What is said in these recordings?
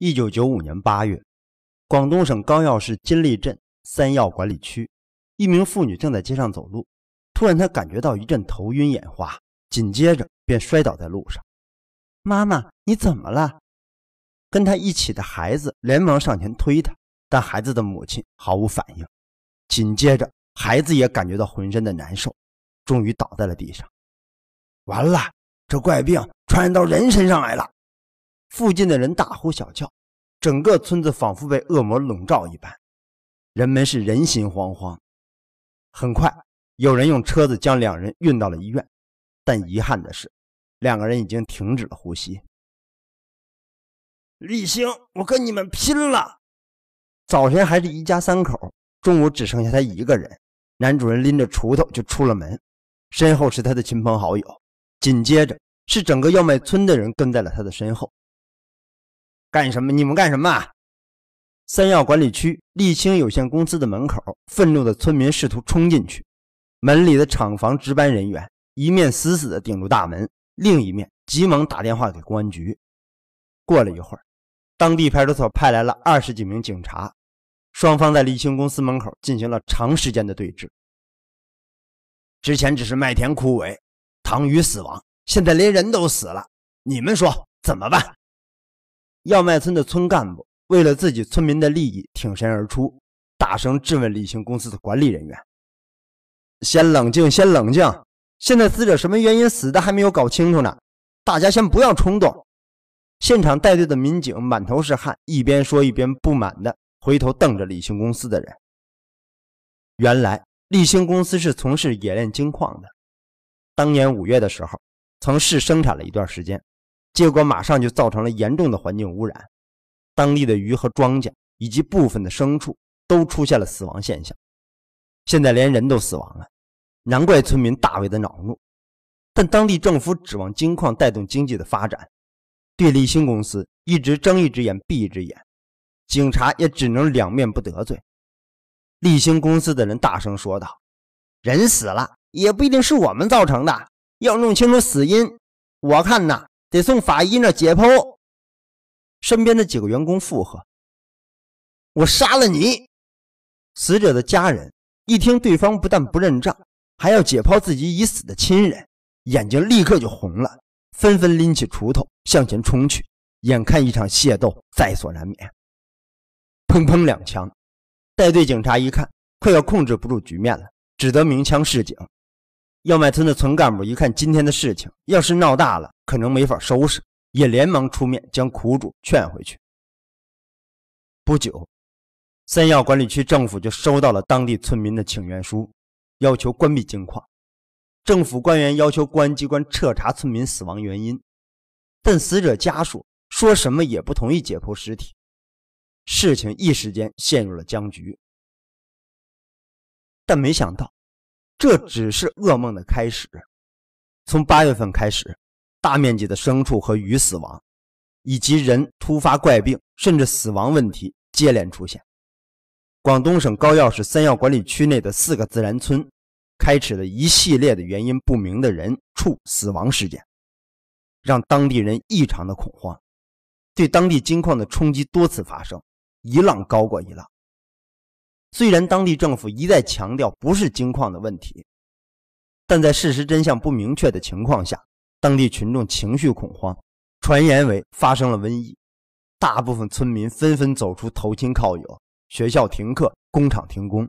一九九五年八月，广东省高要市金利镇三要管理区，一名妇女正在街上走路，突然她感觉到一阵头晕眼花，紧接着便摔倒在路上。妈妈，你怎么了？跟她一起的孩子连忙上前推她，但孩子的母亲毫无反应。紧接着，孩子也感觉到浑身的难受，终于倒在了地上。完了，这怪病传染到人身上来了。附近的人大呼小叫，整个村子仿佛被恶魔笼罩一般，人们是人心惶惶。很快，有人用车子将两人运到了医院，但遗憾的是，两个人已经停止了呼吸。立兴，我跟你们拼了！早晨还是一家三口，中午只剩下他一个人。男主人拎着锄头就出了门，身后是他的亲朋好友，紧接着是整个要卖村的人跟在了他的身后。干什么？你们干什么？三要管理区沥青有限公司的门口，愤怒的村民试图冲进去，门里的厂房值班人员一面死死的顶住大门，另一面急忙打电话给公安局。过了一会儿，当地派出所派来了二十几名警察，双方在沥青公司门口进行了长时间的对峙。之前只是麦田枯萎，唐鱼死亡，现在连人都死了，你们说怎么办？要麦村的村干部为了自己村民的利益挺身而出，大声质问立姓公司的管理人员：“先冷静，先冷静！现在死者什么原因死的还没有搞清楚呢，大家先不要冲动。”现场带队的民警满头是汗，一边说一边不满的回头瞪着李姓公司的人。原来立兴公司是从事冶炼金矿的，当年五月的时候曾试生产了一段时间。结果马上就造成了严重的环境污染，当地的鱼和庄稼以及部分的牲畜都出现了死亡现象，现在连人都死亡了，难怪村民大为的恼怒。但当地政府指望金矿带动经济的发展，对立新公司一直睁一只眼闭一只眼，警察也只能两面不得罪。立新公司的人大声说道：“人死了也不一定是我们造成的，要弄清楚死因，我看呐。”得送法医那解剖。身边的几个员工附和：“我杀了你！”死者的家人一听对方不但不认账，还要解剖自己已死的亲人，眼睛立刻就红了，纷纷拎起锄头向前冲去。眼看一场械斗在所难免，砰砰两枪，带队警察一看快要控制不住局面了，只得鸣枪示警。要卖村的村干部一看，今天的事情要是闹大了，可能没法收拾，也连忙出面将苦主劝回去。不久，三要管理区政府就收到了当地村民的请愿书，要求关闭金矿。政府官员要求公安机关彻查村民死亡原因，但死者家属说什么也不同意解剖尸体，事情一时间陷入了僵局。但没想到。这只是噩梦的开始。从八月份开始，大面积的牲畜和鱼死亡，以及人突发怪病甚至死亡问题接连出现。广东省高要市三要管理区内的四个自然村，开始了一系列的原因不明的人畜死亡事件，让当地人异常的恐慌，对当地金矿的冲击多次发生，一浪高过一浪。虽然当地政府一再强调不是金矿的问题，但在事实真相不明确的情况下，当地群众情绪恐慌，传言为发生了瘟疫，大部分村民纷纷走出投亲靠友，学校停课，工厂停工，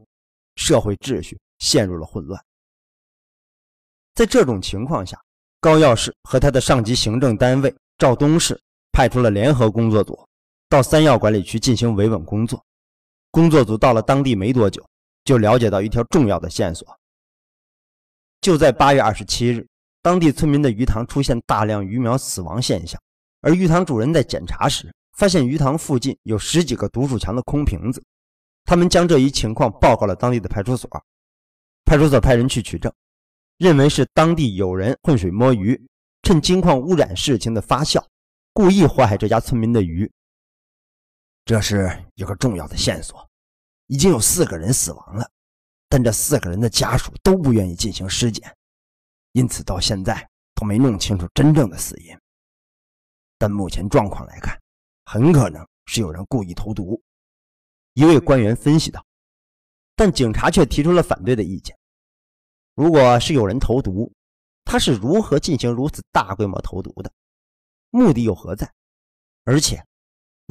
社会秩序陷入了混乱。在这种情况下，高要市和他的上级行政单位肇东市派出了联合工作组，到三要管理区进行维稳工作。工作组到了当地没多久，就了解到一条重要的线索。就在八月二十七日，当地村民的鱼塘出现大量鱼苗死亡现象，而鱼塘主人在检查时发现鱼塘附近有十几个毒鼠强的空瓶子。他们将这一情况报告了当地的派出所，派出所派人去取证，认为是当地有人浑水摸鱼，趁金矿污染事情的发酵，故意祸害这家村民的鱼。这是一个重要的线索，已经有四个人死亡了，但这四个人的家属都不愿意进行尸检，因此到现在都没弄清楚真正的死因。但目前状况来看，很可能是有人故意投毒。一位官员分析道，但警察却提出了反对的意见：如果是有人投毒，他是如何进行如此大规模投毒的？目的又何在？而且。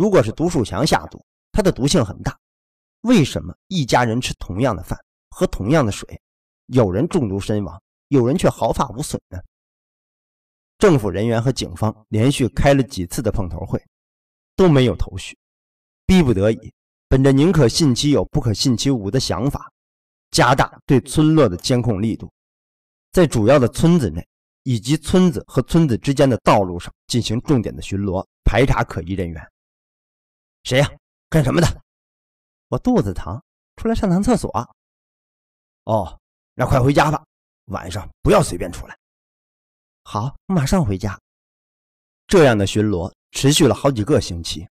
如果是毒鼠强下毒，它的毒性很大。为什么一家人吃同样的饭、喝同样的水，有人中毒身亡，有人却毫发无损呢？政府人员和警方连续开了几次的碰头会，都没有头绪。逼不得已，本着“宁可信其有，不可信其无”的想法，加大对村落的监控力度，在主要的村子内以及村子和村子之间的道路上进行重点的巡逻排查可疑人员。谁呀？干什么的？我肚子疼，出来上趟厕所。哦，那快回家吧，晚上不要随便出来。好，马上回家。这样的巡逻持续了好几个星期，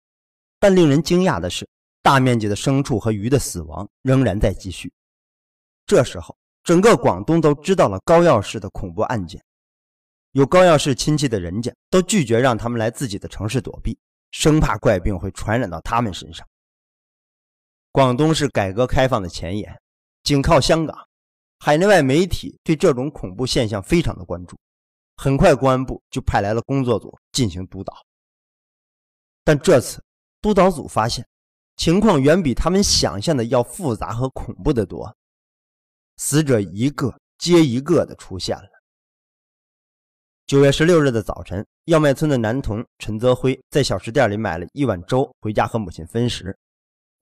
但令人惊讶的是，大面积的牲畜和鱼的死亡仍然在继续。这时候，整个广东都知道了高要市的恐怖案件，有高要市亲戚的人家都拒绝让他们来自己的城市躲避。生怕怪病会传染到他们身上。广东是改革开放的前沿，紧靠香港，海内外媒体对这种恐怖现象非常的关注。很快，公安部就派来了工作组进行督导。但这次督导组发现，情况远比他们想象的要复杂和恐怖的多。死者一个接一个的出现了。九月十六日的早晨，要麦村的男童陈泽辉在小吃店里买了一碗粥，回家和母亲分食。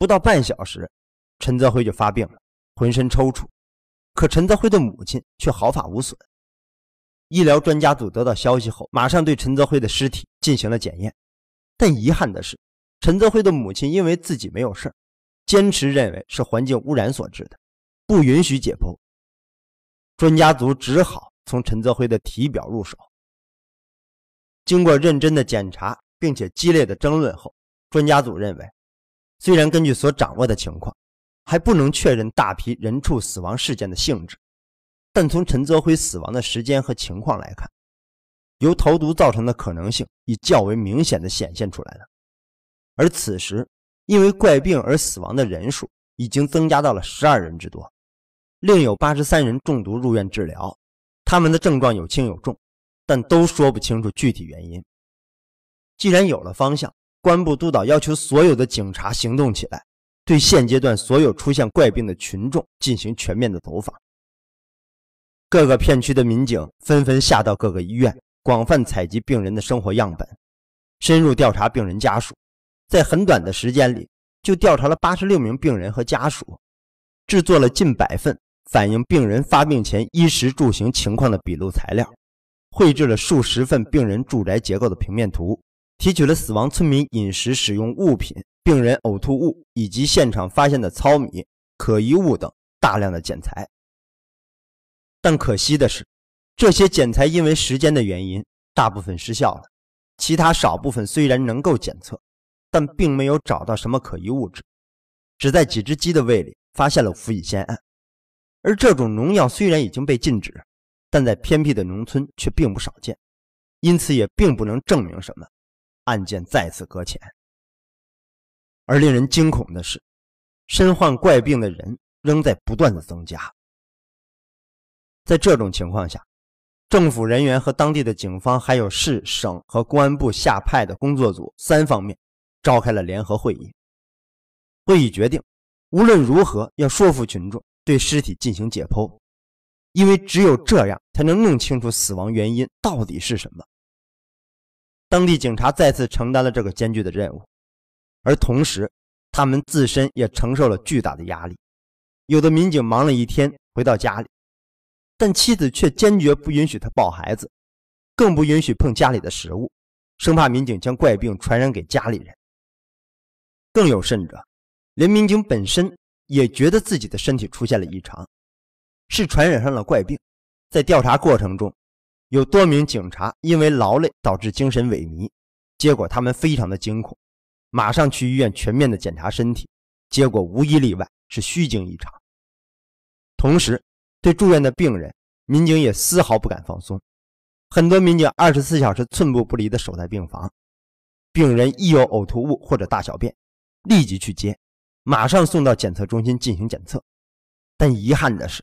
不到半小时，陈泽辉就发病了，浑身抽搐。可陈泽辉的母亲却毫发无损。医疗专家组得到消息后，马上对陈泽辉的尸体进行了检验。但遗憾的是，陈泽辉的母亲因为自己没有事坚持认为是环境污染所致的，不允许解剖。专家组只好从陈泽辉的体表入手。经过认真的检查，并且激烈的争论后，专家组认为，虽然根据所掌握的情况，还不能确认大批人畜死亡事件的性质，但从陈泽辉死亡的时间和情况来看，由投毒造成的可能性已较为明显的显现出来了。而此时，因为怪病而死亡的人数已经增加到了十二人之多，另有八十三人中毒入院治疗，他们的症状有轻有重。但都说不清楚具体原因。既然有了方向，公安部督导要求所有的警察行动起来，对现阶段所有出现怪病的群众进行全面的走访。各个片区的民警纷纷下到各个医院，广泛采集病人的生活样本，深入调查病人家属。在很短的时间里，就调查了八十六名病人和家属，制作了近百份反映病人发病前衣食住行情况的笔录材料。绘制了数十份病人住宅结构的平面图，提取了死亡村民饮食、使用物品、病人呕吐物以及现场发现的糙米、可疑物等大量的检材。但可惜的是，这些检材因为时间的原因，大部分失效了。其他少部分虽然能够检测，但并没有找到什么可疑物质，只在几只鸡的胃里发现了氟乙酰胺。而这种农药虽然已经被禁止。但在偏僻的农村却并不少见，因此也并不能证明什么。案件再次搁浅。而令人惊恐的是，身患怪病的人仍在不断的增加。在这种情况下，政府人员和当地的警方，还有市、省和公安部下派的工作组三方面，召开了联合会议。会议决定，无论如何要说服群众对尸体进行解剖。因为只有这样才能弄清楚死亡原因到底是什么。当地警察再次承担了这个艰巨的任务，而同时，他们自身也承受了巨大的压力。有的民警忙了一天，回到家里，但妻子却坚决不允许他抱孩子，更不允许碰家里的食物，生怕民警将怪病传染给家里人。更有甚者，连民警本身也觉得自己的身体出现了异常。是传染上了怪病，在调查过程中，有多名警察因为劳累导致精神萎靡，结果他们非常的惊恐，马上去医院全面的检查身体，结果无一例外是虚惊一场。同时，对住院的病人，民警也丝毫不敢放松，很多民警二十四小时寸步不离的守在病房，病人一有呕吐物或者大小便，立即去接，马上送到检测中心进行检测。但遗憾的是。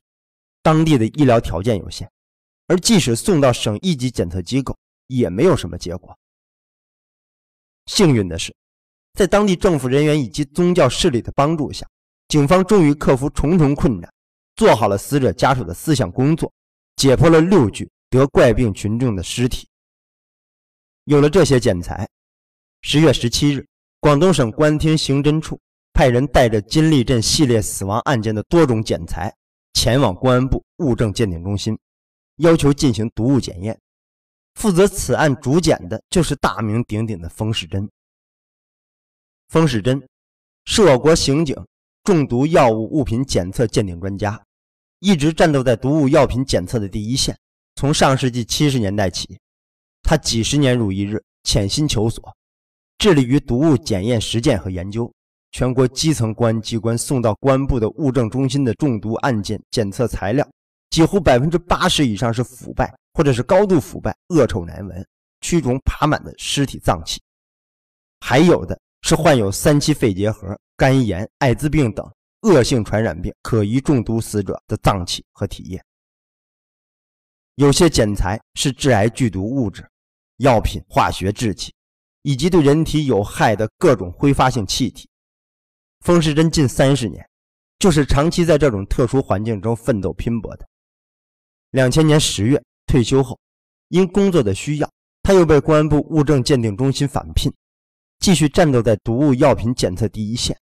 当地的医疗条件有限，而即使送到省一级检测机构，也没有什么结果。幸运的是，在当地政府人员以及宗教势力的帮助下，警方终于克服重重困难，做好了死者家属的思想工作，解剖了六具得怪病群众的尸体。有了这些检材，十月十七日，广东省公安厅刑侦处派人带着金利镇系列死亡案件的多种检材。前往公安部物证鉴定中心，要求进行毒物检验。负责此案主检的就是大名鼎鼎的冯世珍。冯世珍是我国刑警中毒药物物品检测鉴定专家，一直战斗在毒物药品检测的第一线。从上世纪七十年代起，他几十年如一日，潜心求索，致力于毒物检验实践和研究。全国基层公安机关送到公安部的物证中心的中毒案件检测材料，几乎百分之八十以上是腐败或者是高度腐败、恶臭难闻、蛆虫爬满的尸体脏器，还有的是患有三期肺结核、肝炎、艾滋病等恶性传染病可疑中毒死者的脏器和体液，有些检材是致癌剧毒物质、药品、化学制剂，以及对人体有害的各种挥发性气体。封世珍近三十年，就是长期在这种特殊环境中奋斗拼搏的。两千年十月退休后，因工作的需要，他又被公安部物证鉴定中心返聘，继续战斗在毒物药品检测第一线。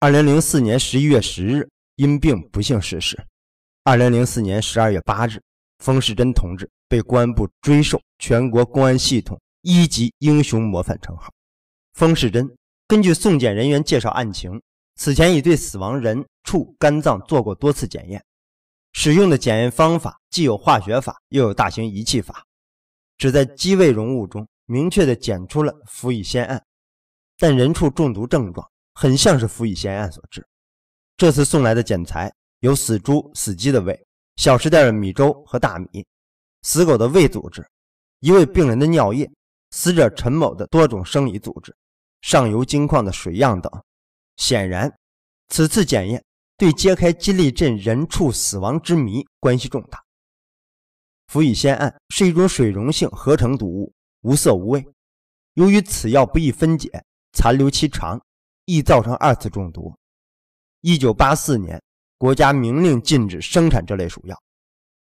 二零零四年十一月十日，因病不幸逝世。二零零四年十二月八日，封世珍同志被公安部追授全国公安系统一级英雄模范称号。封世珍。根据送检人员介绍案情，此前已对死亡人畜肝脏做过多次检验，使用的检验方法既有化学法又有大型仪器法，只在鸡胃溶物中明确的检出了氟乙酰胺，但人畜中毒症状很像是氟乙酰胺所致。这次送来的检材有死猪、死鸡的胃、小食店的米粥和大米、死狗的胃组织、一位病人的尿液、死者陈某的多种生理组织。上游金矿的水样等，显然，此次检验对揭开金利镇人畜死亡之谜关系重大。氟乙酰胺是一种水溶性合成毒物，无色无味。由于此药不易分解，残留期长，易造成二次中毒。一九八四年，国家明令禁止生产这类鼠药，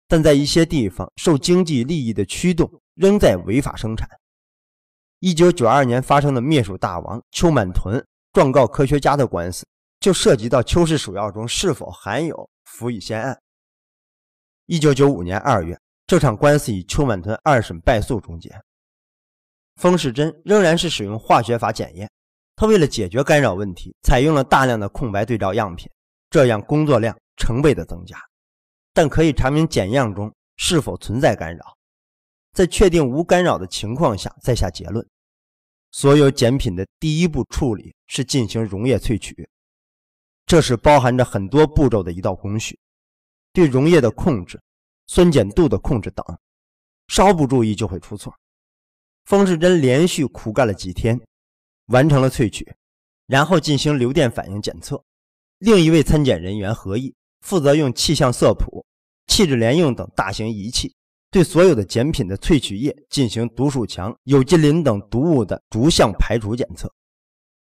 但在一些地方受经济利益的驱动，仍在违法生产。一九九二年发生的灭鼠大王邱满囤状告科学家的官司，就涉及到邱氏鼠药中是否含有氟乙酰胺。一九九五年二月，这场官司以邱满囤二审败诉终结。封世珍仍然是使用化学法检验，他为了解决干扰问题，采用了大量的空白对照样品，这样工作量成倍的增加，但可以查明检样中是否存在干扰。在确定无干扰的情况下再下结论。所有检品的第一步处理是进行溶液萃取，这是包含着很多步骤的一道工序，对溶液的控制、酸碱度的控制等，稍不注意就会出错。风世珍连续苦干了几天，完成了萃取，然后进行流电反应检测。另一位参检人员何毅负责用气象色谱、气质联用等大型仪器。对所有的检品的萃取液进行毒鼠强、有机磷等毒物的逐项排除检测。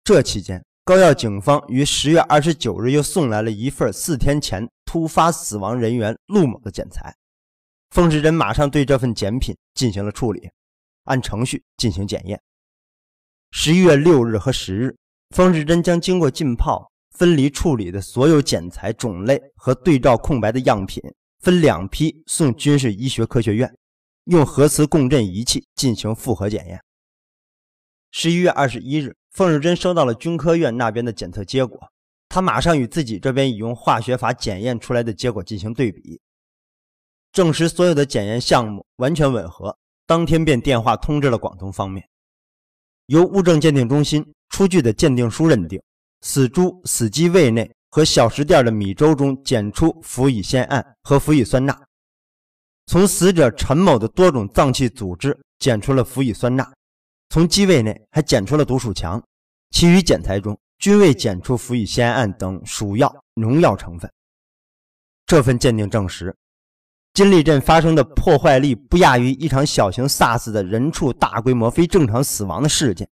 这期间，高要警方于十月二十九日又送来了一份四天前突发死亡人员陆某的检材。封志珍马上对这份检品进行了处理，按程序进行检验。十一月六日和十日，封志珍将经过浸泡、分离处理的所有检材种类和对照空白的样品。分两批送军事医学科学院，用核磁共振仪器进行复核检验。十一月二十一日，凤世珍收到了军科院那边的检测结果，他马上与自己这边已用化学法检验出来的结果进行对比，证实所有的检验项目完全吻合。当天便电话通知了广东方面，由物证鉴定中心出具的鉴定书认定，死猪、死鸡胃内。和小食店的米粥中检出氟乙酰胺和氟乙酸钠，从死者陈某的多种脏器组织检出了氟乙酸钠，从机位内还检出了毒鼠强，其余检材中均未检出氟乙酰胺等鼠药农药成分。这份鉴定证实，金利镇发生的破坏力不亚于一场小型 SARS 的人畜大规模非正常死亡的事件，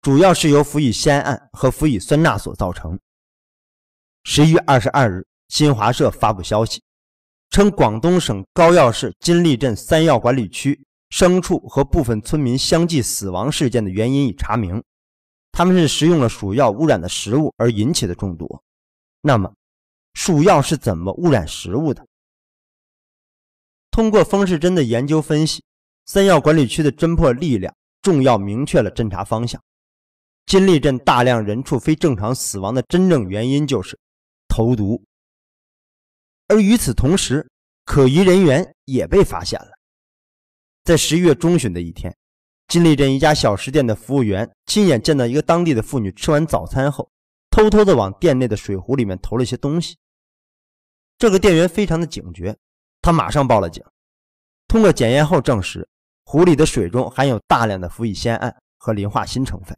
主要是由氟乙酰胺和氟乙酸钠所造成。十一月二十二日，新华社发布消息，称广东省高要市金利镇三要管理区牲畜和部分村民相继死亡事件的原因已查明，他们是食用了鼠药污染的食物而引起的中毒。那么，鼠药是怎么污染食物的？通过风世珍的研究分析，三要管理区的侦破力量重要明确了侦查方向，金利镇大量人畜非正常死亡的真正原因就是。投毒，而与此同时，可疑人员也被发现了。在十一月中旬的一天，金利镇一家小吃店的服务员亲眼见到一个当地的妇女吃完早餐后，偷偷地往店内的水壶里面投了一些东西。这个店员非常的警觉，他马上报了警。通过检验后证实，壶里的水中含有大量的氟乙酰胺和磷化锌成分。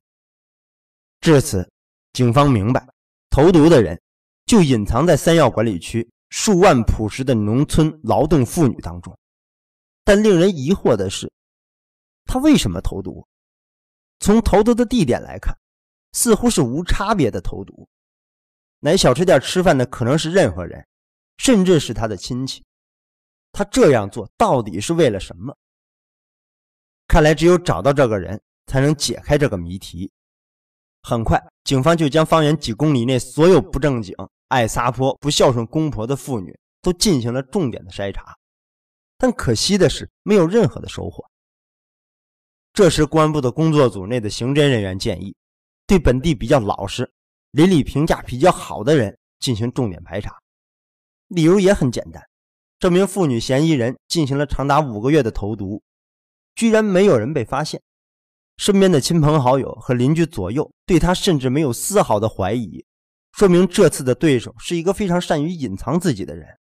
至此，警方明白，投毒的人。就隐藏在三要管理区数万朴实的农村劳动妇女当中，但令人疑惑的是，他为什么投毒？从投毒的地点来看，似乎是无差别的投毒。来小吃店吃饭的可能是任何人，甚至是他的亲戚。他这样做到底是为了什么？看来只有找到这个人，才能解开这个谜题。很快，警方就将方圆几公里内所有不正经。爱撒泼、不孝顺公婆的妇女都进行了重点的筛查，但可惜的是没有任何的收获。这时，公安部的工作组内的刑侦人员建议，对本地比较老实、邻里评价比较好的人进行重点排查。理由也很简单：这名妇女嫌疑人进行了长达五个月的投毒，居然没有人被发现，身边的亲朋好友和邻居左右对她甚至没有丝毫的怀疑。说明这次的对手是一个非常善于隐藏自己的人。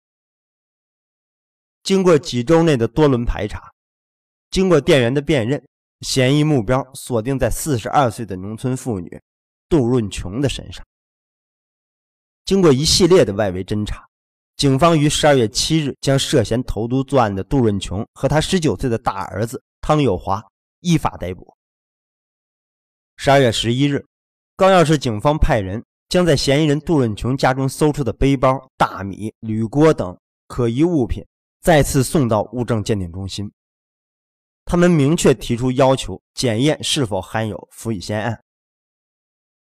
经过几周内的多轮排查，经过店员的辨认，嫌疑目标锁定在四十二岁的农村妇女杜润琼的身上。经过一系列的外围侦查，警方于十二月七日将涉嫌投毒作案的杜润琼和她十九岁的大儿子汤友华依法逮捕。十二月十一日，高要市警方派人。将在嫌疑人杜润琼家中搜出的背包、大米、铝锅等可疑物品，再次送到物证鉴定中心。他们明确提出要求，检验是否含有氟乙酰胺。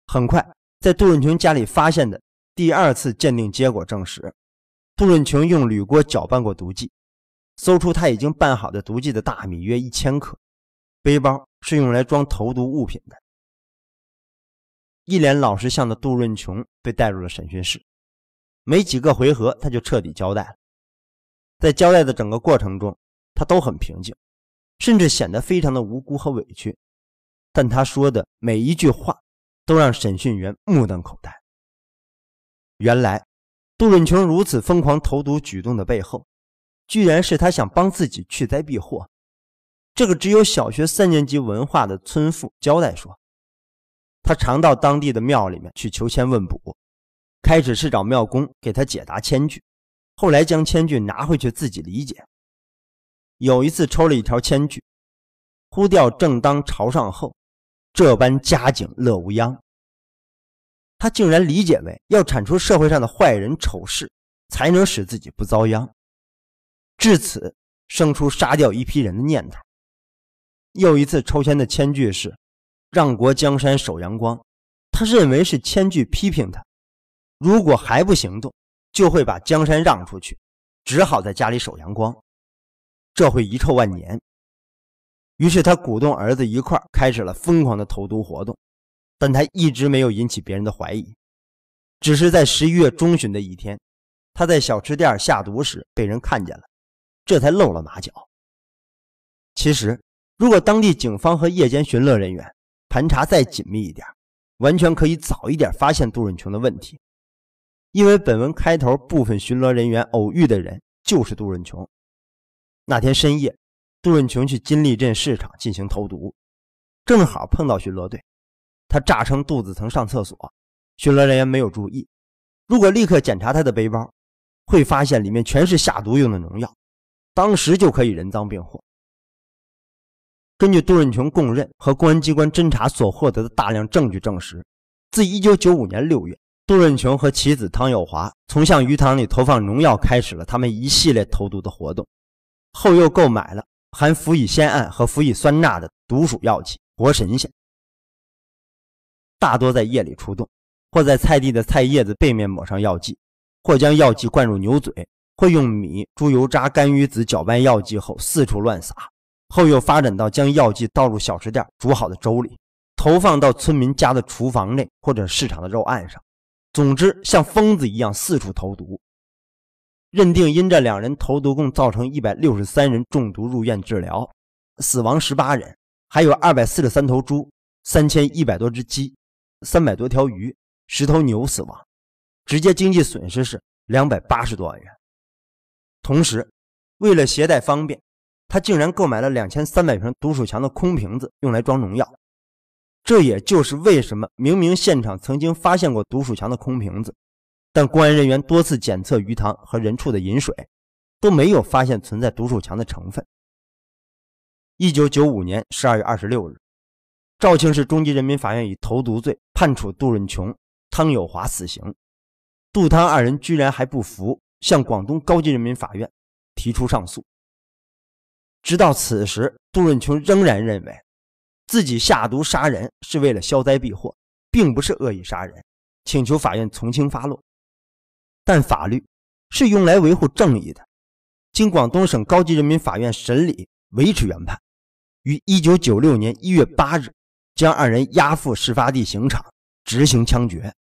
很快，在杜润琼家里发现的第二次鉴定结果证实，杜润琼用铝锅搅拌过毒剂，搜出他已经拌好的毒剂的大米约一千克。背包是用来装投毒物品的。一脸老实相的杜润琼被带入了审讯室，没几个回合，他就彻底交代了。在交代的整个过程中，他都很平静，甚至显得非常的无辜和委屈。但他说的每一句话，都让审讯员目瞪口呆。原来，杜润琼如此疯狂投毒举动的背后，居然是他想帮自己去灾避祸。这个只有小学三年级文化的村妇交代说。他常到当地的庙里面去求签问卜，开始是找庙公给他解答签句，后来将签句拿回去自己理解。有一次抽了一条签句：“呼掉正当朝上后，这般佳景乐无殃。”他竟然理解为要铲除社会上的坏人丑事，才能使自己不遭殃。至此，生出杀掉一批人的念头。又一次抽签的签句是。让国江山守阳光，他认为是千句批评他。如果还不行动，就会把江山让出去，只好在家里守阳光，这会遗臭万年。于是他鼓动儿子一块开始了疯狂的投毒活动，但他一直没有引起别人的怀疑，只是在十一月中旬的一天，他在小吃店下毒时被人看见了，这才露了马脚。其实，如果当地警方和夜间巡逻人员。盘查再紧密一点，完全可以早一点发现杜润琼的问题。因为本文开头部分巡逻人员偶遇的人就是杜润琼。那天深夜，杜润琼去金利镇市场进行投毒，正好碰到巡逻队。他诈称肚子疼上厕所，巡逻人员没有注意。如果立刻检查他的背包，会发现里面全是下毒用的农药，当时就可以人赃并获。根据杜润琼供认和公安机关侦查所获得的大量证据证实，自1995年6月，杜润琼和其子汤友华从向鱼塘里投放农药开始了他们一系列投毒的活动，后又购买了含氟乙酰胺和氟乙酸钠的毒鼠药剂“活神仙”，大多在夜里出动，或在菜地的菜叶子背面抹上药剂，或将药剂灌入牛嘴，或用米、猪油渣、干鱼子搅拌药剂后四处乱撒。后又发展到将药剂倒入小吃店煮好的粥里，投放到村民家的厨房内或者市场的肉案上，总之像疯子一样四处投毒。认定因这两人投毒，共造成一百六十三人中毒入院治疗，死亡十八人，还有二百四十三头猪、三千一百多只鸡、三百多条鱼、十头牛死亡，直接经济损失是两百八十多万元。同时，为了携带方便。他竟然购买了两千三百瓶毒鼠强的空瓶子，用来装农药。这也就是为什么明明现场曾经发现过毒鼠强的空瓶子，但公安人员多次检测鱼塘和人畜的饮水，都没有发现存在毒鼠强的成分。一九九五年十二月二十六日，肇庆市中级人民法院以投毒罪判处杜润琼、汤有华死刑。杜汤二人居然还不服，向广东高级人民法院提出上诉。直到此时，杜润琼仍然认为自己下毒杀人是为了消灾避祸，并不是恶意杀人，请求法院从轻发落。但法律是用来维护正义的。经广东省高级人民法院审理，维持原判，于1996年1月8日将二人押赴事发地刑场执行枪决。